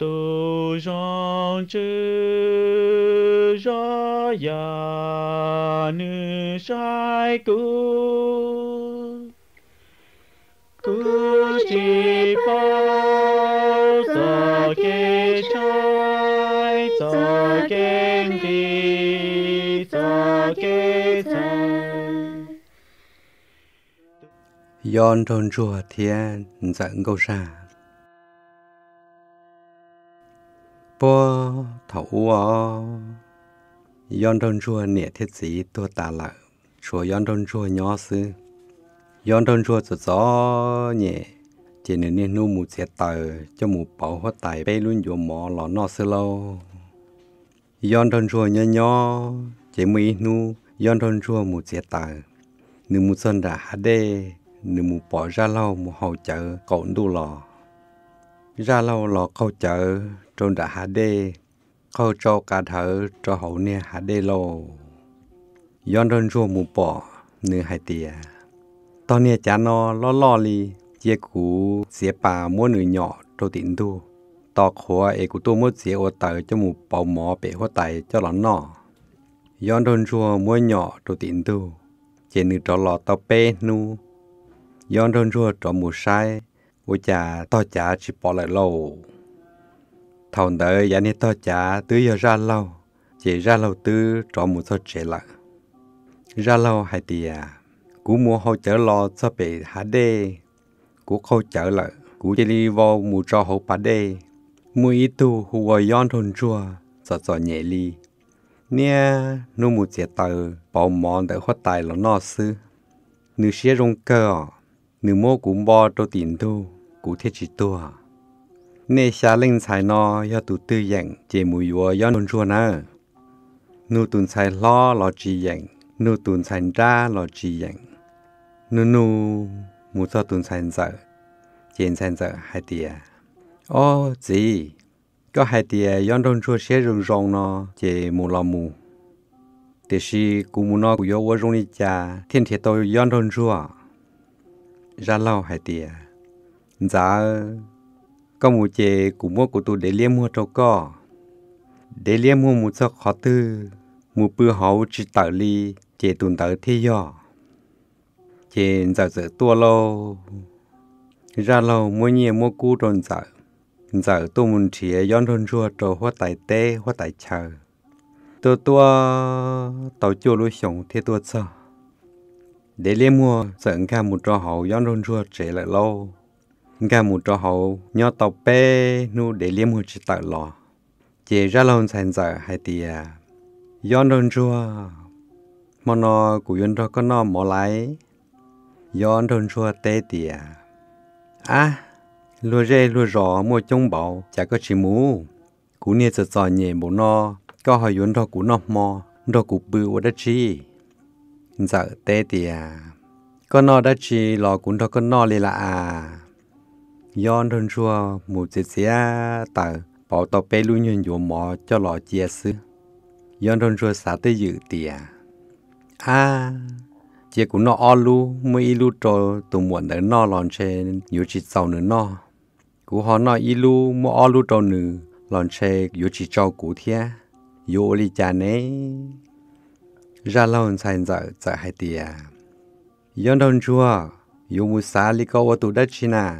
tu rong chư ra ya nữ sai cứu cứu chỉ bao giờ kê trai giờ kê đi giờ kê yon tròn chùa thiên dạng câu sả po thấu yon don chua nè thiết sĩ tua ta lợ chua yon don chua nhỏ sư yon don chua cho gió nhẹ chỉ nên nên nu mù sẽ cho mù bảo hoa tài bay luôn dùa mỏ lò nó sư lâu yon don chua nhỏ nhỏ chỉ mi nu yon don chua mù sẽ tờ nữ mù sơn đã hát đê nữ mù bỏ ra lâu mù hậu chợ cậu đu lò ra lâu lò câu chợ trong đã hạ đê khâu cho cả thở cho hậu nè hạ đê lô yon đơn rùa mù bỏ nửa hai tìa tao nè cha nó lo lo li chia cú xế bà mua nửa nhỏ trô tỉnh tu tọ khóa ế cú tu mua xế ô tờ cho mù bỏ mỏ bể hoa tay cho lón nọ yon đơn rùa mua nhỏ trô tỉnh tu chế nửa trò lọ tao bê nu yon đơn rùa trò mù sai ô chà tao chà chỉ bỏ lại lâu thầu đợi giá này to trả tư giờ ra lâu chỉ ra lâu tư cho một số trẻ lợ ra lâu hai tỷ, à cú mua hỗ trợ lo cho bị hạ đê cú khâu trợ lợ cú chỉ đi vô mù cho hậu bà đê mua ít tu hùa yon thôn chùa cho cho nhẹ ly Nha, nu mù chế tờ bảo mòn để hoa tài là nó sư nữ xe rong cơ nữ mô cũng bo trâu tiền tu cú thiết chỉ tua nê xa linh xài nó do tụ tư dạng chế mùi vô do nôn chua nà. Nụ tùn xài lo lò trì dạng, nụ tùn xài ra lò trì dạng. Nụ nụ mù cho tùn xài dở, chén xài dở hai tìa. Ô gì, có hai tìa do nôn nó chế mù lò mù. Tế xì cú mù nó cú yô vô rung đi chà, thiên thiệt tôi do nôn chua. Ra lâu hai tìa có mù chè cụ mua của tụ để liêm mua trâu co để liêm mua mù cho khó tư mù bư hậu chỉ tờ ly chè tùn tờ thi do giờ giờ tua lâu ra lâu mua nhiều mua cu tròn giờ giờ tôi muốn chỉ yon tròn chua trâu hoa tài tê hoa tài chờ tôi tua tàu chua lối sống thế tua sợ để liêm mua sợ cả một trò hậu yon tròn chua trẻ lại lâu gà mù cho hậu nhớ tàu bê nu để liếm hụt chỉ tạo lò chỉ ra lâu sàn giờ hay thì yon đơn chua mà nó của yon đó có nó mỏ lái yon đơn chua tê thì à, à lúa rê lúa rò mua chung bảo chả có chỉ mù cú nia sợ sợ nhẹ bộ nó có hỏi yon đó của nó mò đó của bự ở đất chi giờ tê thì à có nó đất chi lò cũng đó có nó lì là à yon đơn rùa mù chế chế tờ bảo tàu bê lưu nhân dụ mò cho lọ chia sư yon đơn rùa xả tới dự tìa à chế cũng nó o lu mới y lu trò tụ muộn đỡ no lòn chê yếu chỉ sau nữa no cú họ nói y lu mò o lu trò nữ lòn chê yếu chỉ cho cú thia yếu li cha nế ra lâu sàn dở dở hai tìa yon đơn rùa yếu mù xả li câu ở tụ đất chi nào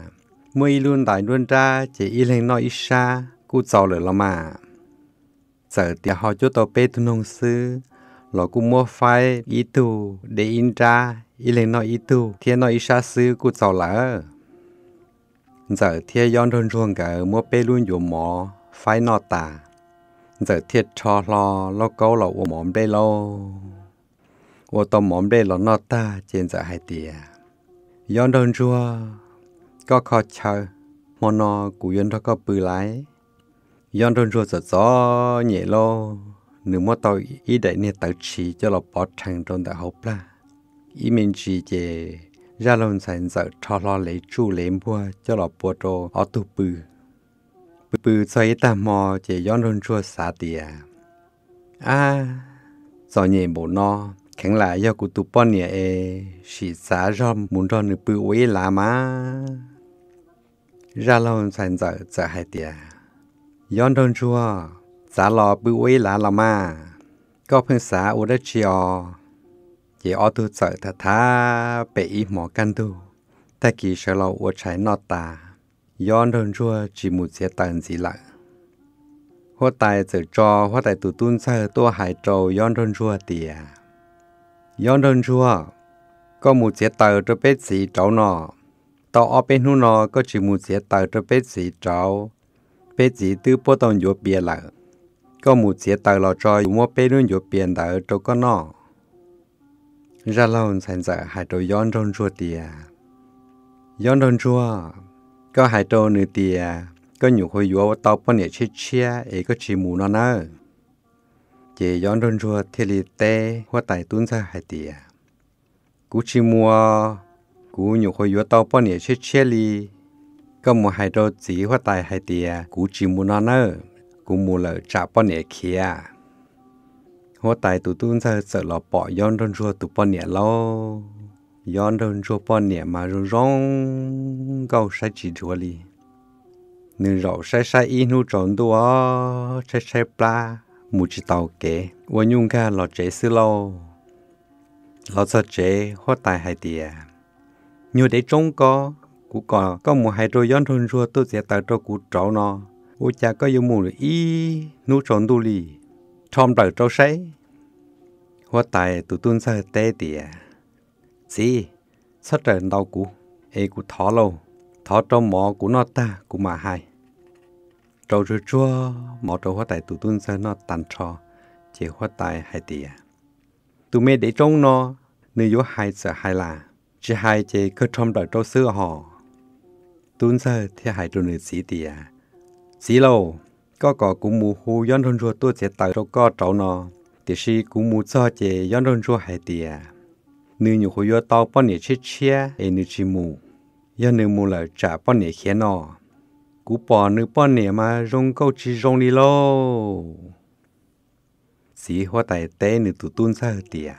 mui luôn đại luôn ra chỉ y lên nói xa cú giàu lửa lắm mà giờ thì họ cho tàu bê tu nông sư lọ cú mua phai y tu để in ra y lên nói y tu thiên nói xa sư cú giàu lỡ giờ thiên yon rôn rôn cả mua bê luôn dùng mỏ phai nọ tà giờ thiên cho lo lo câu lo uổng mỏm đây lo uổng tôm mỏm đây lo nọ ta trên giờ hai tiền yon rôn rôn có khó chờ mò của dân đó có bự lái dân rôn rô giật gió nhẹ lô nếu mà tao ý đại nè tao chỉ cho là bỏ thằng trong đại học là ý mình chỉ về ra lon sản sợ cho lo lấy chu lấy mua cho là bỏ trô ở tu bự bự bự xoay ta mò dân rôn rô xả tìa à gió nhẹ bộ no khẳng lại do cụ tu bọn nhẹ chỉ xả muốn cho nửa bự ấy là ra lâu sản giờ giờ hai tia yon thôn chua giá lò bự uy lá lò ma có phương xã u đất chiò chỉ ở tu sợ thật thà bể ý mỏ căn tu ta kỳ sợ lò u trái nọ ta yon thôn chua chỉ một xe tần gì lại hoa tài tự cho hoa tài tụ tuôn sơ tua hải trầu yon thôn chua tia yon thôn chua có một xe tờ cho bếp sĩ trấu nọ tàu ở bên hú nó có chỉ muốn sẽ tàu cho bé sĩ cháu bé sĩ tư bố tông dỗ bia lại có muốn sẽ tàu lo cho dù mua bé luôn dỗ bia tàu cho con nó ra lâu sản giờ hai trâu yon rôn chua tìa yon rôn chua có hai trâu nửa tìa có nhiều khối dỗ tàu bố nhẹ chia chia ấy có chỉ muốn nữa chỉ yon rôn chua thì lì tê hoa tài tuôn ra hai tìa cú chỉ mua cú nhiều khối yếu tao bao nhiêu chết li có một hai đôi chỉ hoa tài hai cú chỉ muốn nó cú muốn lỡ trả bao nhiêu kia hoa tài tụi tôi sợ sợ là bỏ yon đơn rùa tụi bao nhiêu lâu yon đơn rùa bao mà rong câu sai chỉ rùa li nương rậu sai sai in nu đua sai sai pla mù chỉ tàu kế và nhung ca lọ chế lọ sợ chế hoa tài hai tia nhiều để trông có cụ có có một hai trôi yon thôn rùa tôi sẽ tạo cho cụ trâu nó cụ cha có yêu mù ý nú trốn đu lì trong đời trâu sấy hoa tài tụ tuôn sơ tê tỉa gì sắp trời đau cụ ê cụ thó lâu thó trong mỏ của nó ta cụ mà hai trâu rùa chua mỏ trâu hoa tài tụ tuôn sơ nó tàn trò chỉ hoa tài hai tỉa tụ mê để trông nó nơi vô hai sợ hai là chỉ hai chị cứ thầm đợi trâu xưa họ tuấn sơ thì hai trụ nữ sĩ tìa sĩ lâu có có cũng mù hù yon rôn rùa tôi sẽ tạo cho co cháu nó thì si cũng mù cho chị yon rôn rùa hai tìa nữ nhiều hù yo tao bao nhiêu chết chia ai nữ chỉ mù yon nữ mù là trả bao nhiêu khiến nó cú bỏ nữ bao nhiêu mà rong câu chỉ rong đi lô sĩ hoa tài té nữ tụ tuấn sơ tìa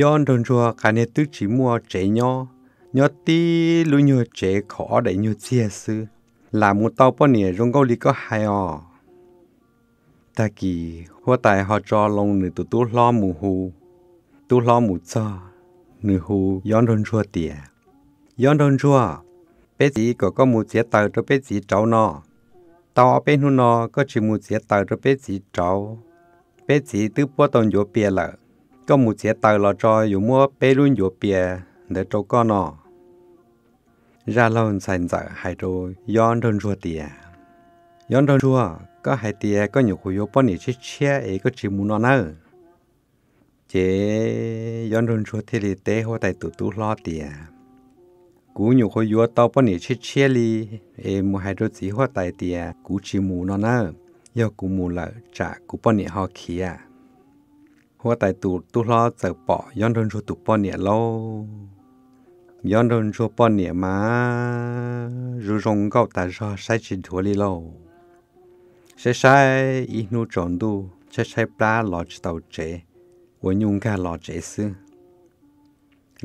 yon don chua cả nè tứ chỉ mua trẻ nhỏ nhỏ tí lũ nhỏ trẻ khó để nhỏ chia sư là một tàu bao nè rong câu lý có hai o ta kỳ hoa tài họ cho lòng nửa tụ tú lo mù hù tú lo mù cho nửa hù yon don chua tìa yon don chua bé gì có có mù chế tàu cho bé gì cháu nọ tàu bé nu nọ có chỉ mù chế tàu cho bé gì cháu bé gì tứ bó tàu nhổ bia lợ có một chế tàu là cho dù mua bê luôn dù để trâu con nọ ra lâu sành dở hai rồi yon đơn rùa tìa yon đơn rùa có hai tìa có nhiều khu yếu bọn nhỉ chết chia ấy nó nơ chế yon đơn rùa thì lì tế tụ tụ lo tìa cú nhiều khu yếu tao bọn nhỉ chết chia lì hai đôi chỉ hô tài tìa cú chỉ muốn nó nơ giờ cú muốn lợ trả cú bọn nhỉ họ khí หัวไตตูตุล้อจะปอย้อนโดนชัวตุป้อนเนี่ยโลย้อนโดนชัวป้อนเนี่ยมารูรงก็แต่ชอใช้ชินถัวลีโลใช้ใช้อีนูจอนดูใช้ใช้ปลาหลอดเตาเจวันยุงกาหลอดเจซื้อ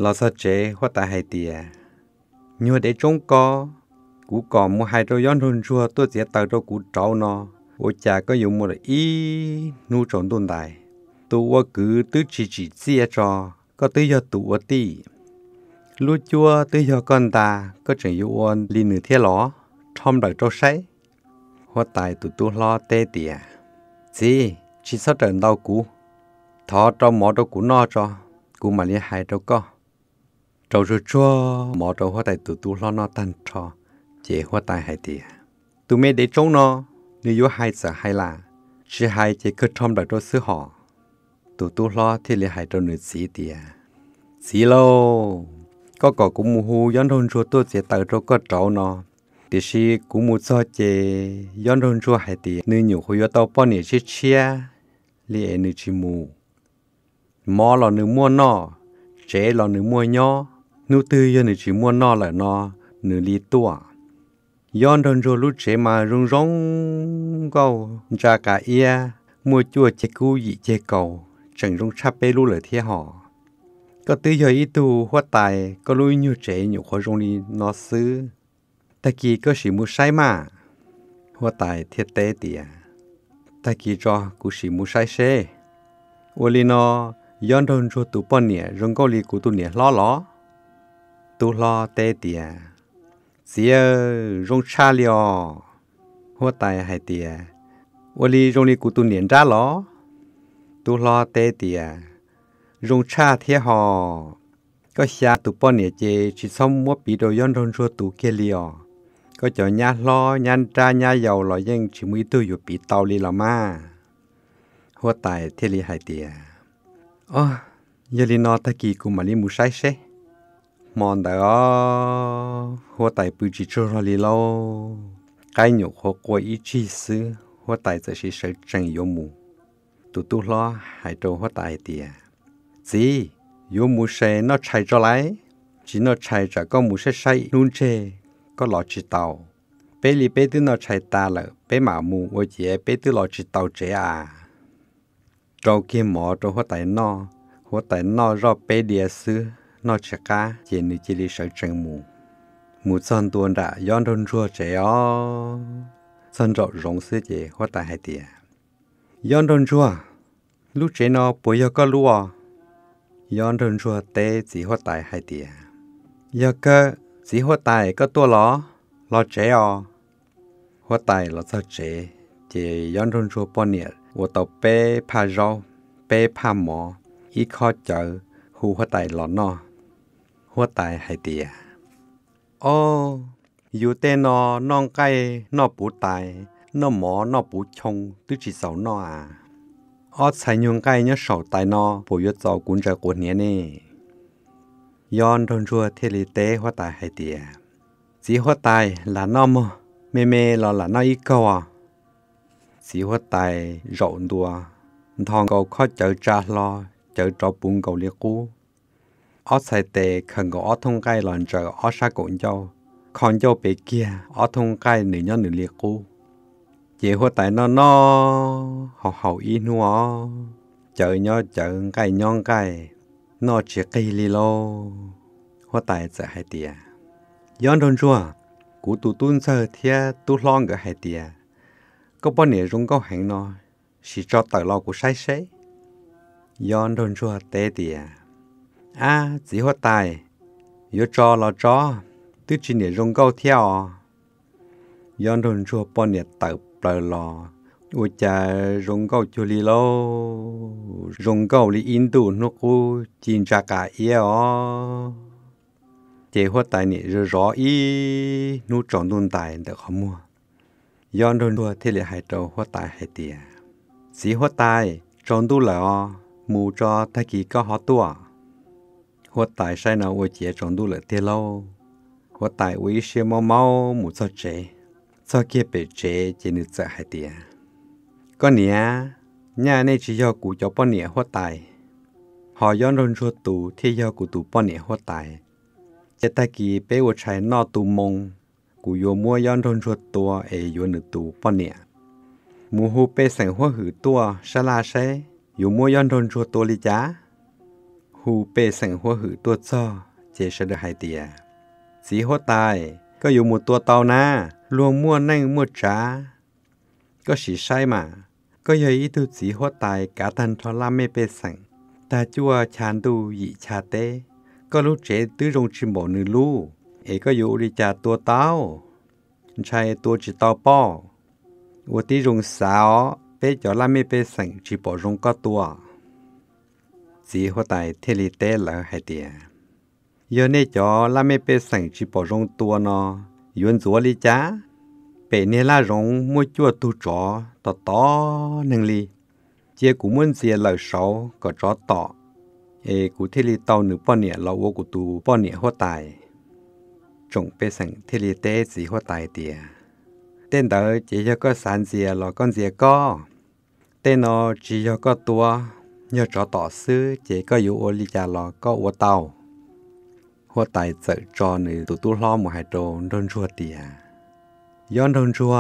หลอดเจหัวไตไฮเตียยัวเดจงกอกูก่อมัวไฮโดย้อนโดนชัวตัวเสียเตาโดกูเจ้าเนาะโอจาก็อยู่มัวอีนูจอนดุนได้ tụ cứ tứ chỉ chỉ chia cho có tứ do tụ ti lúa chua tứ do con ta có chẳng yêu ôn li nửa thế ló trong đời trâu tài tụ tu lo tê tìa gì chỉ sao trận đau cũ thọ cho mỏ đâu cũ no cho cũ mà liên hại đâu có trâu rồi chua mỏ đâu hoa tài tụ tu lo no tan cho chế hoa tài hại tìa tụ mê để trông nó nếu yêu hai sợ hai là chỉ hai chỉ cứ trong đời trâu xứ họ tụ tu lo thì lại hại trong nữ sĩ tìa sĩ lô có cỏ cũng mù hù yon hôn chua tôi sẽ tạo cho có cháu nó thì si cũng mù cho chè yon hôn chua hại tìa nữ nhiều hồi tao bao nhiêu chiếc chia li nữ chỉ mù mò lo nữ mua nọ chế lo nữ mua nhỏ nữ tư yon nữ chỉ mua nọ là nọ nữ li tua yon hôn chua lúc chế mà rung rong câu cha cả ia mua chua chế cú dị chế cầu chẳng rung cha bê lu lời thế họ có tư giờ ít tu hoa tài có lui như trẻ nhiều khó rung đi nó xứ ta kỳ có sĩ mu sai mà hoa tài thiết tế tìa ta kỳ cho cụ sĩ mu sai xe ô li nó yon đơn cho tụ bọn nè rung có li cụ tụ nè lo lo tụ lo tế tìa xìa rung cha liò hoa tài hay tìa ô li rung li cụ tụ nè ra tu lo tê tìa rung cha thế hò có xa tụ bò nè chê chỉ xong mua bì đồ yon rong rua tụ kia liò có chỗ nhà lo nhà cha nhà giàu lo nhưng chỉ mới tu อยู่ bị tàu li là ma hoa tài thế li hai tìa ơ, giờ li nó ta kỳ cùng mà li mu sai xe mòn đó hoa tài bự chỉ cho lo li lâu, cái nhục hoa quay ít chi sư hoa tài chỉ sẽ tránh yếu mù tụ tụ lo hai trâu hoa tài tìa gì yo mu xe nó chạy cho lái chỉ nó chạy cho có mu xe say nôn chê có lọ chỉ tàu bé li bé tư nó chạy ta lợ bé mà mu ô chị bé tư lọ chỉ tàu chế à trâu kia mỏ trâu hoa tài no hoa tài no do bé địa sư nó chả cá chỉ nữ chỉ li sợ chân mù mù son tuôn đã yon run chua chế ó son rộng rộng sư chế hoa tài hai tìa ย้อนดนชัวลูกเจนอปวยก็รู้ย้อนดนชัวเตสีหัวตายให้เตียยก็สีหัวตายก็ตัวหลอหลอเจอหัวตายลอเจ้าเจ เจย้อนดนชัวปนเนี่ยวัวต่อเป้พาเราเป้พาหมออีข้อเจอหูหัวตายหลอนนอหัวตายให้เตียอ๋ออยู่เตนอน้องใกล้นอปูตาย nó mỏ nó bù chong tứ chỉ sáu nó à ở sai nhung cái nhớ sáu tài nó bù yếu giàu cũng trời của nhé nè yon thôn chua thế lý tế hoa tài hay tìa chỉ hoa tài là nó mơ mê mê là là nó ít câu à chỉ hoa tài rộng đùa thằng cầu khó chở cha lo chở cho bún cầu liệt cú ở sai tệ khẩn cầu ở thông cái lòn chờ ở xa cũng châu còn châu bề kia ở thông cái nửa nhớ nửa liệt cú chị hoa tại nó nó học hậu y nua chợ nhó chợ cái nhon cái nó chỉ cây lì lô hoa tại chợ hai tia yon don chua cú tu tun sơ thia tu long cái hai tia có bao nhiêu rung có hàng nó chỉ cho tờ lo của sai sấy yon don chua tê tia à chị hoa tại yo cho lo cho tức chỉ nhiêu rung câu theo yon don chua bao nhiêu tờ bờ lò ô cha rong câu chú li lo rong câu li in tu nó cô chín cha cả ye ó chế hoa tài nị rồi rõ ý nụ tròn đun tài được không mua yon đun đua thế là hai trâu hoa tài hai tiền sĩ hoa tài tròn tu là ó mù cho thay kỳ có họ tua hoa tài sai nào ô chế tròn tu là tiền lâu hoa tài quý xem mau mau mù cho chế ซอเก็บเปเจเจนุจะหายเตียก็เนี้ยญ่าในชิยอกูจะป้อนเหนียหัวตาย หอย้อนรนชัวตูที่ยอกูตูป้อนเหนียหัวตาย เจตากีเป้วชัยนอตูมง กูโยมัวย้อนรนชัวตัวเอโยหนึ่งตูป้อนเหนียมูฮูเป้แสงหัวหือตัวชลาใช้อยู่มัวย้อนรนชัวตัวลิจ้าฮูเป้แสงหัวหือตัวจ้อเจชเดหายเตีย สีหัวตายก็อยู่หมู่ตัวเตาน้ารวมมั่วนั่งมั่วจ้าก็สีใช่มา ก็ยอยตุสีหัวตายกาทันทรลาไม่เป็นสั่งต่จัวชานดูหยิชาเต ก็รู้เจตื้อรงชิมบ่น่งลู่เอก็อยู่ริจาตัวเต้าชายตัวจิตตอป้อวัตีรงสาวเป๊ะจอลาไม่เป็นสั่งจิปอรงก็ตัวสีหัวตายเทลิเตแล้วหฮเตียเยอะเนจอลาไม่เป็นสั่งจิปอรงตัวนอ yun zua li cha bể nè la rong mua chua tu cho tọ tọ nâng li chia cũng muốn xìa la sáu có cho tọ ê cụ thế li tàu nữ bọn nè la ô cụ tu bọn nè hoa tai, trồng bê sẵn thế li tế gì hoa tai tìa tên đó chỉ cho có sản xìa lo con xìa có tên nó chỉ cho có tua nhờ cho tọ sư chỉ có yếu ô li cha là có ô tàu หัวตายเจอจอนี่ตัวตัวล้อมหายโดนโดนชัวเตียย้อนโดนชัว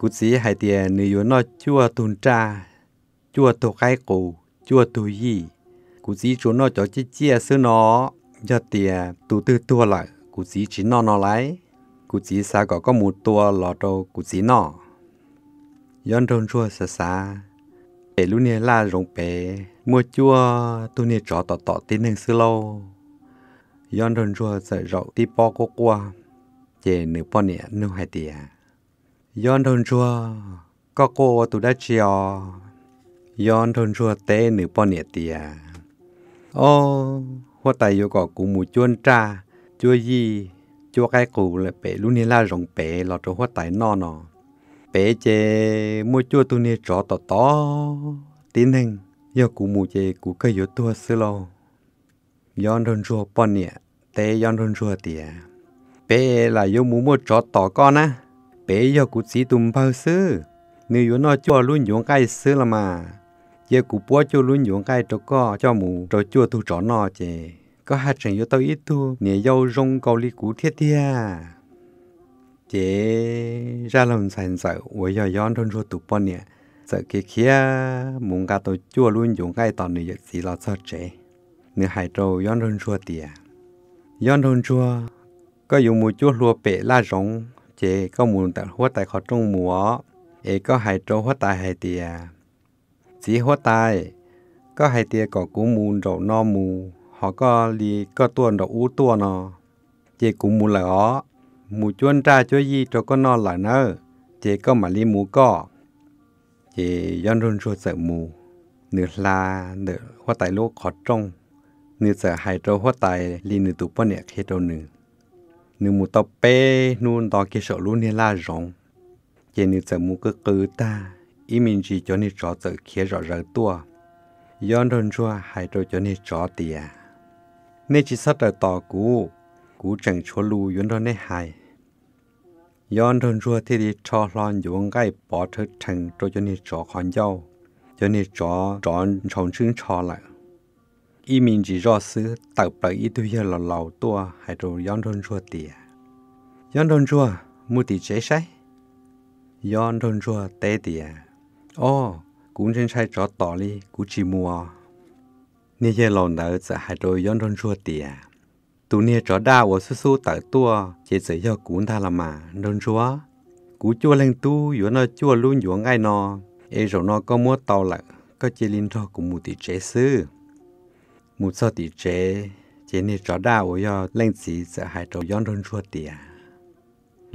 กูสีหายเตียนี่อยู่นอชัวตุนจ้าชัวตัวไก่กูชัวตัวยี่กูสีชัวนอจอจีเจียซื้อนอยอเตียตัวตื้อตัวละกูสีจีนอนอไรกูสีสาก็ก็หมูตัวหลอโตกูสีนอย้อนโดนชัวสาสาเปลุเนี่ยล่าลงเปมัวจัวตัวเนี่ยจอต่อต่อตีหนึ่งซื้อโล yon rừng rùa dạy rậu tí bó cô qua chè nữ bó nẹ nữ hai tìa yon rừng rùa có cô tụ đã chiều yon rừng rùa tê nữ bó nẹ tìa ô hoa tài yêu cỏ cũng mù chuôn tra chua gì chua cái cụ là bể lúc này là rồng bể là chỗ hoa tài no nọ bể chè mua chua tụ nè trọ tỏ tỏ tín hình yêu cụ mù chè cụ cây yếu tua xưa lâu yon run chua bọn nè tê yon run chua tìa bé là yêu mũ mua chó tỏ con á bé yêu cụ chỉ tùm bao sư nếu yêu nó cho luôn dụng cái sư là mà giờ cụ búa cho luôn dụng cái cho co cho mũ cho chua tu chó nó chè có hai chuyện yêu tao ít tu yêu rong cầu ly cụ thiết thia chế ra lòng sàn sợ với giờ yon run chua tụ bọn nè sợ kia kia mùng cả tôi chua luôn dụng cái tao này gì là sợ chế nửa hải trâu yon rôn chua tìa. Yon rôn chua, có dùng một chút lúa bể la rộng, chế có muốn tạo hoa tài khó trong mùa, ế có hải trâu hoa tài hải tìa. Chỉ hoa tài, có hải tìa có cú mùn rậu no mù, họ có lì có tuần rậu ú tuần nó. Chế cú mù là ó, mù chuôn ra chúa gì cho con no là nơ, chế có mà lì mù có. Chế yon rôn chua sợ mù, nửa là nửa hoa tài lô khó trông. นื้อจะไฮโดรหัวไตลีนื้อตุปเนี่ยเคโดนื้อนื้อมูตอเป้นูนตอเกชลูเนี่ยล่าร้องเจนื้อจะมูก็กือตาอีมินจีจอนี่จอจะเคจอเรตัวย้อนโดนชัวไฮโดรจอนี่จอเตียเนี่ยจิสัตตอกูกูจังชัวลูย้อนโดนเนี่ยไฮย้อนทนชัวที่ดีชอลอนอยู่ใกล้ปอเธอถึงตัวจนี่จอคอนเย้าจนี่จอจอนชงชื่นชอหลัง一名只弱是打不一堆要了老多，还做杨春做的，杨春做目的这些，杨春做得的，哦，古人才找道理，古寂寞啊，那些老脑子还做杨春做的，tu nia trở đa của su su tại tua chỉ sử do cuốn ta là mà đơn chúa cú chua lên tu yếu nó chua luôn yếu ngay nó rồi nó có mua tàu lại có chỉ linh cho cùng một tỷ sư một số tỷ chế chế này cho đa ô yo lên sĩ sẽ hai trâu yon đơn chua tìa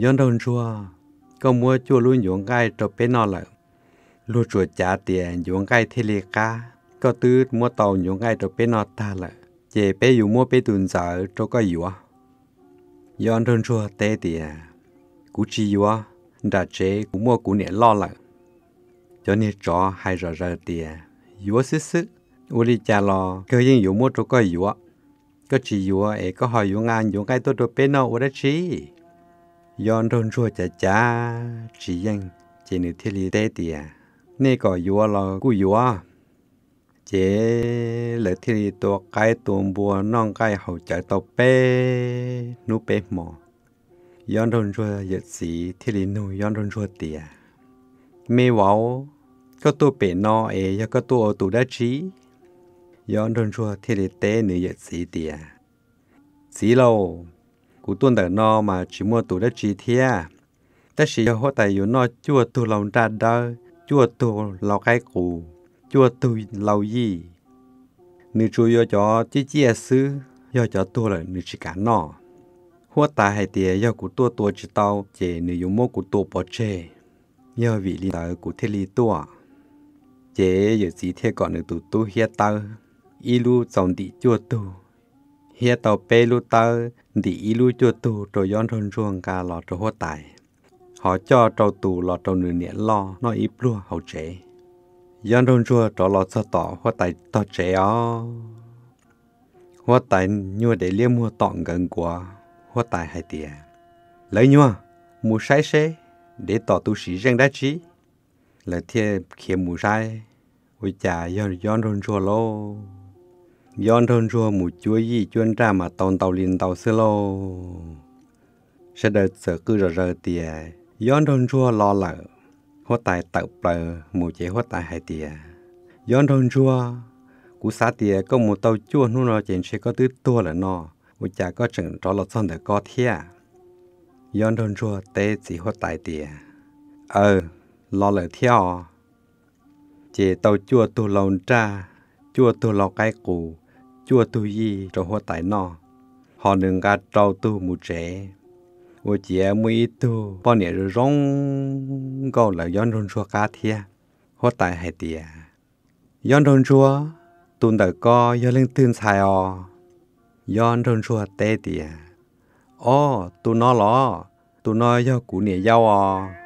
yon đơn chua có mua chua luôn dụng gai trâu bé nó lại lu chua trả tìa dụng gai thế lì ca có tư mua tàu dụng gai trâu bé nó ta lại chế bé dụ mua bé tuần sợ trâu có dụ yon đơn chua tê tìa cú chi dụ đã chế cũng mua cú nè lo lại cho nên cho hai rờ rờ tìa dụ sức sức อุริจารอก็ยิ่งอยู่มุดก็อยู่ก็ชีอยู่เอก็หอยอยู่งานอยู่ใกล้ตัวตัวเป็นนอุรชีย้อนทนชั่วจะจ้าชียังเจนิทิลีเตเตียนี่ก็อยู่รอกูอยู่เจเหลือทิลีตัวไกลตัวบัวน้องไกลเห่าใจตัวเป้นุเป้หมอย้อนทนชัวหยดสีที่ลินูย้อนทนชัวเตีย ไม่ว่าก็ตัวเป็นนอเอยก็ตัวตัวได้ชี้ yon đơn chua thì để té nữ yết sĩ tiề sĩ lâu cú tuân đờ no mà chỉ mua tủ đất chỉ thia tất sĩ hỗ tài yếu no chua tu lòng ra đơ chua tu lòng cái cù chua tu lâu gì nữ chú yo cho chi chia sư yo cho là nữ chỉ cả no hỗ tài hay tiề yo cú tua tua chỉ tao chế nữ yếu mua cú tua bỏ chê yo vị lý cú thiết lý tua chế yếu sĩ thiết còn nữ tụ tu hiết tao ilu chọn đi chua tu hiện tàu bê lu tơ đi ilu chua tu rồi yon rong rong cả lọ trâu hoa tài họ cho trâu tù lọ trâu nửa nhẹ lo nó ít luôn hậu chế yon rong rua trâu lọ cho tỏ hoa tài tỏ chế ó hoa tài nhua để liêm mua tọn gần quá hoa tài hai tiề, lấy nhua mua sai xế để tỏ tu sĩ rèn đá trí lấy thiê khiến mua sai ôi cha yon yon rong rua lô yon thôn chua mù chúa yi chuyên ra mà tàu tàu liền tàu xưa sẽ đợi sợ cứ rờ rờ tìa yon thôn chua lo lợ hoa tài tạo bờ mù chế hoa tài hai tìa yon thôn chua cú xá tìa có một tàu chua nu nó chèn sẽ có tứ tua là nó một chả có chừng trò lọt để có thia yon thôn chua tê chỉ hoa tài tìa ờ lo lợ theo chế tàu chua tu lầu tra chua tu lầu cái cù chua tu yi cho hoa tại nọ họ nâng ga trâu tu mù trẻ ô chị mu ít tu bao nhiêu rồi rong câu là yon rong chua cá thia hoa tại hai tia yon rong chua tuần đời có yon lên tương xài o yon rong chua tê tia ô tu nó lọ tu nó do cũ nè giao o